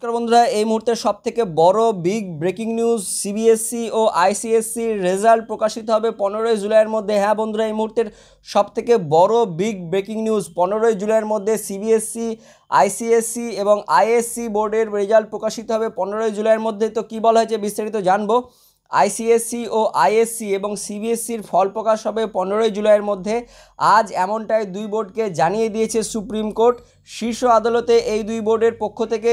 নমস্কার বন্ধুরা এই মুহূর্তে থেকে বড় বিগ ব্রেকিং নিউজ সিবিএসসি ও আইসিএসসির রেজাল্ট প্রকাশিত হবে পনেরোই জুলাইয়ের মধ্যে হ্যাঁ বন্ধুরা এই মুহূর্তের সবথেকে বড় বিগ ব্রেকিং নিউজ পনেরোই জুলাইয়ের মধ্যে সিবিএসসি আইসিএসসি এবং আইএসসি বোর্ডের রেজাল্ট প্রকাশিত হবে পনেরোই জুলাইয়ের মধ্যে তো কী বলা হয়েছে বিস্তারিত জানবো আইসিএসসি ও আইএসসি এবং সিবিএসসির ফল প্রকাশ হবে পনেরোই জুলাইয়ের মধ্যে আজ এমনটাই দুই বোর্ডকে জানিয়ে দিয়েছে সুপ্রিম কোর্ট শীর্ষ আদালতে এই দুই বোর্ডের পক্ষ থেকে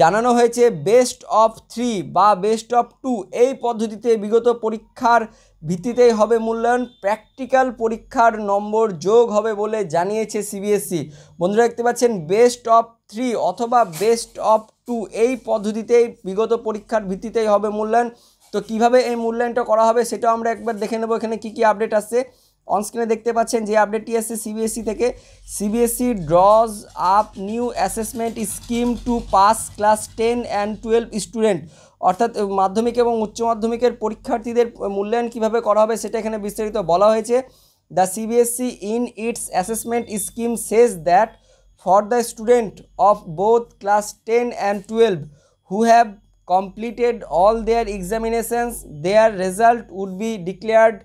জানানো হয়েছে বেস্ট অফ থ্রি বা বেস্ট অফ টু এই পদ্ধতিতে বিগত পরীক্ষার ভিত্তিতেই হবে মূল্যায়ন প্র্যাকটিক্যাল পরীক্ষার নম্বর যোগ হবে বলে জানিয়েছে সিবিএসসি বন্ধুরা দেখতে পাচ্ছেন বেস্ট অফ থ্রি অথবা বেস্ট অফ টু এই পদ্ধতিতেই বিগত পরীক্ষার ভিত্তিতেই হবে মূল্যায়ন তো কিভাবে এই মূল্যায়নটা করা হবে সেটাও আমরা একবার দেখে নেব এখানে কি কি আপডেট আসছে অনস্ক্রিনে দেখতে পাচ্ছেন যে আপডেটটি এসছে সিবিএসসি থেকে CBSE draws up new assessment scheme to pass class ten and twelve student অর্থাৎ মাধ্যমিক এবং উচ্চ মাধ্যমিকের পরীক্ষার্থীদের মূল্যায়ন কিভাবে করা হবে সেটা এখানে বিস্তারিত বলা হয়েছে the CBSE in its assessment scheme says that for the student of both class ten and twelve who have completed all their examinations their result would be declared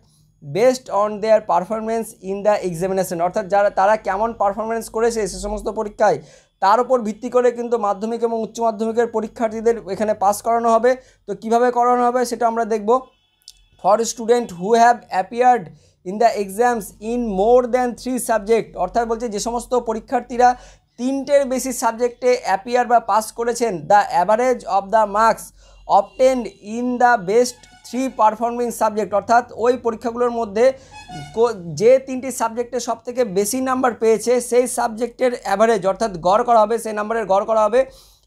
based on their performance in the examination অর্থাৎ যারা তারা কেমন performance করেছে সে সমস্ত পরীক্ষায় তার উপর ভিত্তি করে কিন্তু মাধ্যমিক এবং উচ্চ মাধ্যমিকের পরীক্ষার্থীদের এখানে পাস করানো হবে তো কিভাবে করানো হবে সেটা আমরা দেখব for student who have appeared in the exams in more than three subject অর্থাৎ বলছে যে সমস্ত পরীক্ষার্থীরা তিনটের বেশি সাবজেক্টে অ্যাপিয়ার বা পাস করেছেন the average of the marks obtained in the best three performing subject অর্থাৎ ওই পরীক্ষাগুলোর মধ্যে যে তিনটি সাবজেক্টে সব থেকে বেশি নাম্বার পেয়েছে সেই সাবজেক্টের অ্যাভারেজ অর্থাৎ গড় করা হবে সেই নাম্বারের গড় করা হবে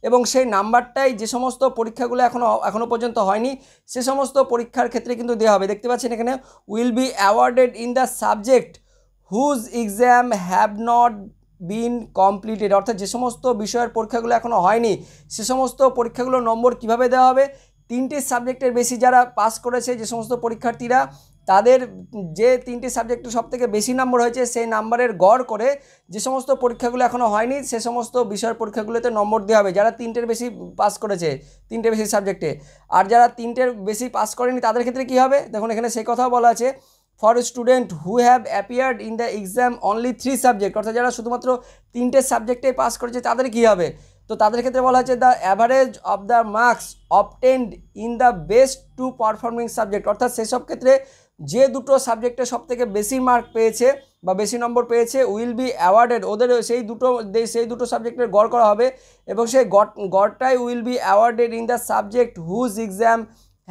এবং সেই নাম্বারটাই যে সমস্ত পরীক্ষাগুলো এখনও এখনও পর্যন্ত হয়নি সে সমস্ত পরীক্ষার ক্ষেত্রে কিন্তু দেওয়া হবে দেখতে পাচ্ছেন এখানে will be awarded in the subject whose exam have not been completed অর্থাৎ যে সমস্ত বিষয়ের পরীক্ষাগুলো এখনও হয়নি সে সমস্ত পরীক্ষাগুলোর নম্বর কিভাবে দেওয়া হবে তিনটে সাবজেক্টের বেশি যারা পাস করেছে যে সমস্ত পরীক্ষার্থীরা তাদের যে তিনটি সাবজেক্টে সবথেকে বেশি নম্বর হয়েছে সেই নাম্বারের গড় করে যে সমস্ত পরীক্ষাগুলো এখনও হয়নি সে সমস্ত বিষয়ের পরীক্ষাগুলোতে নম্বর দেওয়া হবে যারা তিনটের বেশি পাস করেছে তিনটে বেশি সাবজেক্টে আর যারা তিনটের বেশি পাস করেনি তাদের ক্ষেত্রে কি হবে দেখুন এখানে সে কথাও বলা আছে for student who have appeared in the exam only three subject অর্থাৎ যারা শুধুমাত্র তিনটে সাবজেক্টে পাস করেছে তাদের কী হবে তো তাদের ক্ষেত্রে বলা হচ্ছে the average of the marks obtained in the best two performing subject অর্থাৎ সেসব ক্ষেত্রে যে দুটো সাবজেক্টে সবথেকে বেশি মার্ক পেয়েছে বা বেশি নম্বর পেয়েছে উইল বি অ্যাওয়ার্ডেড ওদের সেই দুটো সেই দুটো সাবজেক্টের গড় করা হবে এবং সেই গড় গড়টাই will be awarded in the subject whose exam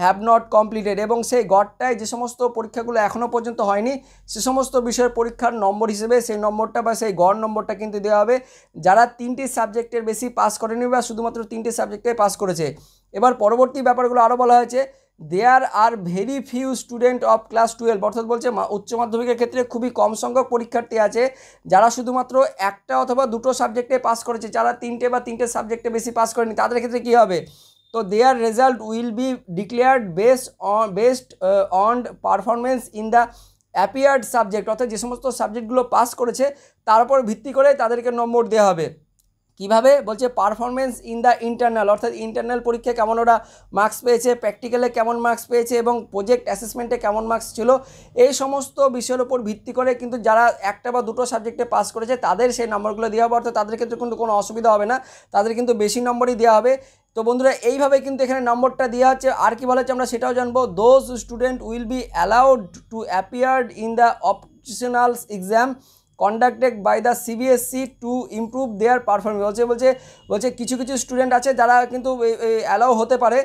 have not completed এবং সেই গড়টায় যে সমস্ত পরীক্ষাগুলো এখনও পর্যন্ত হয়নি সে সমস্ত বিষয়ের পরীক্ষার নম্বর হিসেবে সেই নম্বরটা বা সেই গড় নম্বরটা কিন্তু দেওয়া হবে যারা তিনটি সাবজেক্টের বেশি পাস করেনি বা শুধুমাত্র তিনটি সাবজেক্টে পাস করেছে এবার পরবর্তী ব্যাপারগুলো আরও বলা হয়েছে there are very few student of class twelve অর্থাৎ বলছে উচ্চ মাধ্যমিকের ক্ষেত্রে খুবই কম সংখ্যক পরীক্ষার্থী আছে যারা শুধুমাত্র একটা অথবা দুটো সাবজেক্টে পাস করেছে যারা তিনটে বা তিনটে সাবজেক্টে বেশি পাস করেনি তাদের ক্ষেত্রে কী হবে তো their result will be declared based on best on performance in the appeared subject অর্থাৎ যে সমস্ত সাবজেক্টগুলো পাস করেছে তার উপর ভিত্তি করে তাদেরকে নম্বর দেওয়া হবে কীভাবে বলছে পারফরমেন্স ইন দ্য ইন্টারনাল অর্থাৎ ইন্টারনাল পরীক্ষায় কেমন ওরা মার্কস পেয়েছে প্র্যাকটিক্যালে কেমন মার্কস পেয়েছে এবং প্রজেক্ট অ্যাসেসমেন্টে কেমন মার্কস ছিল এই সমস্ত বিষয়ের উপর ভিত্তি করে কিন্তু যারা একটা বা দুটো সাবজেক্টে পাস করেছে তাদের সেই নম্বরগুলো দেওয়া হবে অর্থাৎ তাদের ক্ষেত্রে কিন্তু কোনো অসুবিধা হবে না তাদের কিন্তু বেশি নম্বরই দেওয়া হবে তো বন্ধুরা এইভাবে কিন্তু এখানে নম্বরটা দেওয়া হচ্ছে আর কি বলা হচ্ছে আমরা সেটাও জানবো those student will be allowed to appeared in the optional exam conducted by the CBSE to improve their performance বলছে বলছে বলছে কিছু কিছু স্টুডেন্ট আছে যারা কিন্তু অ্যালাউ হতে পারে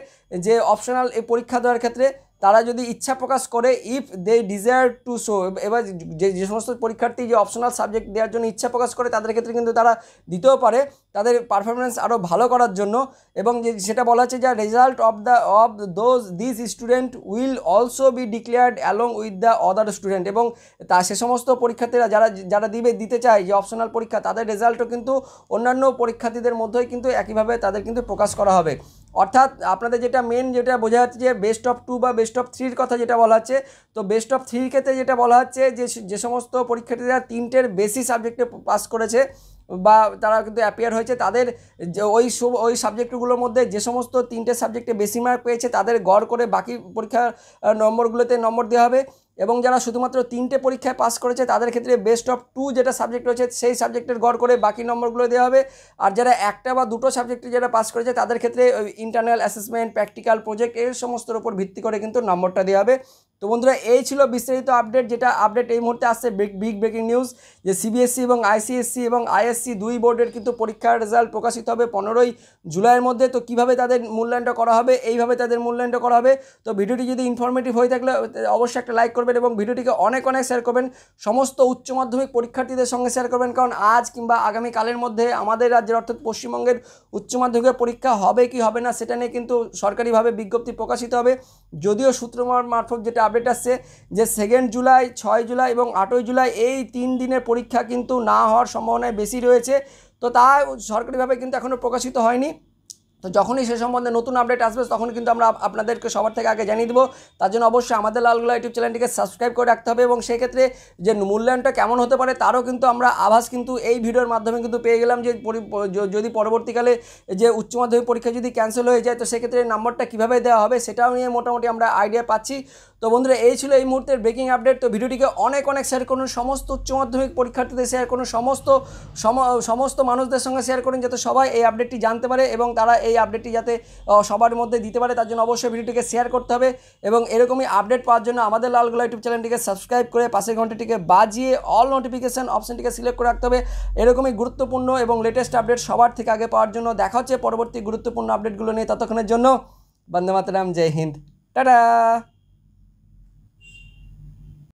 যে অপশনাল পরীক্ষা দেওয়ার ক্ষেত্রে তারা যদি ইচ্ছা প্রকাশ করে if they desire to show এবার যে যে সমস্ত পরীক্ষার্থী যে অপশনাল সাবজেক্ট দেওয়ার জন্য ইচ্ছা প্রকাশ করে তাদের ক্ষেত্রে কিন্তু তারা দিতেও পারে তাদের পারফরমেন্স আরও ভালো করার জন্য এবং যে সেটা বলা হচ্ছে যে result of the of those this student will also be declared along with the other student এবং তা সে সমস্ত পরীক্ষার্থীরা যারা যারা দিবে দিতে চায় যে অপশনাল পরীক্ষা তাদের রেজাল্টও কিন্তু অন্যান্য পরীক্ষার্থীদের মধ্যেই কিন্তু একইভাবে তাদের কিন্তু প্রকাশ করা হবে অর্থাৎ আপনাদের যেটা মেন যেটা বোঝা যাচ্ছে যে বেস্ট অফ টু বা বেস্ট অফ থ্রির কথা যেটা বলা হচ্ছে তো বেস্ট অফ থ্রির ক্ষেত্রে যেটা বলা হচ্ছে যে যে সমস্ত পরীক্ষার্থীরা তিনটের বেশি সাবজেক্টে পাস করেছে বা তারা কিন্তু অ্যাপিয়ার হয়েছে তাদের ওই ওই সাবজেক্টগুলোর মধ্যে যে সমস্ত তিনটে সাবজেক্টে বেশি মার্ক পেয়েছে তাদের গড় করে বাকি পরীক্ষার নম্বরগুলোতে নম্বর দেওয়া হবে এবং যারা শুধুমাত্র তিনটে পরীক্ষায় পাস করেছে তাদের ক্ষেত্রে বেস্ট অফ টু যেটা সাবজেক্ট রয়েছে সেই সাবজেক্টের গড় করে বাকি নম্বরগুলো দেওয়া হবে আর যারা একটা বা দুটো সাবজেক্টে যারা পাস করেছে তাদের ক্ষেত্রে ইন্টারনাল অ্যাসেসমেন্ট প্র্যাকটিক্যাল প্রজেক্ট এর সমস্তর উপর ভিত্তি করে কিন্তু নম্বরটা দেওয়া হবে তো বন্ধুরা এই ছিল বিস্তারিত আপডেট যেটা আপডেট এই মুহূর্তে আসছে বিগ ব্রেকিং নিউজ যে সিবিএসসি এবং আইসিএসসি এবং আইএসসি দুই বোর্ডের কিন্তু পরীক্ষার রেজাল্ট প্রকাশিত হবে পনেরোই জুলাইয়ের মধ্যে তো কিভাবে তাদের মূল্যায়নটা করা হবে এইভাবে তাদের মূল্যায়নটা করা হবে তো ভিডিওটি যদি ইনফরমেটিভ হয়ে থাকলে অবশ্যই একটা লাইক করবেন এবং ভিডিওটিকে অনেক অনেক শেয়ার করবেন সমস্ত উচ্চ মাধ্যমিক পরীক্ষার্থীদের সঙ্গে শেয়ার করবেন কারণ আজ কিংবা আগামীকালের মধ্যে আমাদের রাজ্যের অর্থাৎ পশ্চিমবঙ্গের উচ্চ মাধ্যমিকের পরীক্ষা হবে কি হবে না সেটা নিয়ে কিন্তু সরকারিভাবে বিজ্ঞপ্তি প্রকাশিত হবে যদিও সূত্র মারফত যেটা আপডেট আসছে যে সেকেন্ড জুলাই ছয় জুলাই এবং আটই জুলাই এই তিন দিনের পরীক্ষা কিন্তু না হওয়ার সম্ভাবনায় বেশি রয়েছে তো তা সরকারিভাবে কিন্তু এখনও প্রকাশিত হয়নি তো যখনই সে সম্বন্ধে নতুন আপডেট আসবে তখন কিন্তু আমরা আপনাদেরকে সবার থেকে আগে জানিয়ে দেবো তার জন্য অবশ্যই আমাদের লালগুলা ইউটিউব চ্যানেলটিকে সাবস্ক্রাইব করে রাখতে হবে এবং সেক্ষেত্রে যে মূল্যায়নটা কেমন হতে পারে তারও কিন্তু আমরা আভাস কিন্তু এই ভিডিওর মাধ্যমে কিন্তু পেয়ে গেলাম যে যদি পরবর্তীকালে যে উচ্চ মাধ্যমিক পরীক্ষা যদি ক্যান্সেল হয়ে যায় তো সেক্ষেত্রে নাম্বারটা কীভাবে দেওয়া হবে সেটাও নিয়ে মোটামুটি আমরা আইডিয়া পাচ্ছি তো বন্ধুরা এই ছিল এই মুহূর্তের ব্রেকিং আপডেট তো ভিডিওটিকে অনেক অনেক শেয়ার করুন সমস্ত উচ্চ মাধ্যমিক পরীক্ষার্থীদের শেয়ার করুন সমস্ত সমস্ত মানুষদের সঙ্গে শেয়ার করুন যাতে সবাই এই আপডেটটি জানতে পারে এবং তারা এই এই আপডেটটি যাতে সবার মধ্যে দিতে পারে তার জন্য অবশ্যই ভিডিওটিকে শেয়ার করতে হবে এবং এরকমই আপডেট পাওয়ার জন্য আমাদের লালগোলা ইউটিউব চ্যানেলটিকে সাবস্ক্রাইব করে পাশের ঘন্টাটিকে বাজিয়ে অল নোটিফিকেশান অপশানটিকে সিলেক্ট করে রাখতে হবে এরকমই গুরুত্বপূর্ণ এবং লেটেস্ট আপডেট সবার থেকে আগে পাওয়ার জন্য দেখা হচ্ছে পরবর্তী গুরুত্বপূর্ণ আপডেটগুলো নিয়ে ততক্ষণের জন্য বন্দে মাতরাম জয় হিন্দ টাটা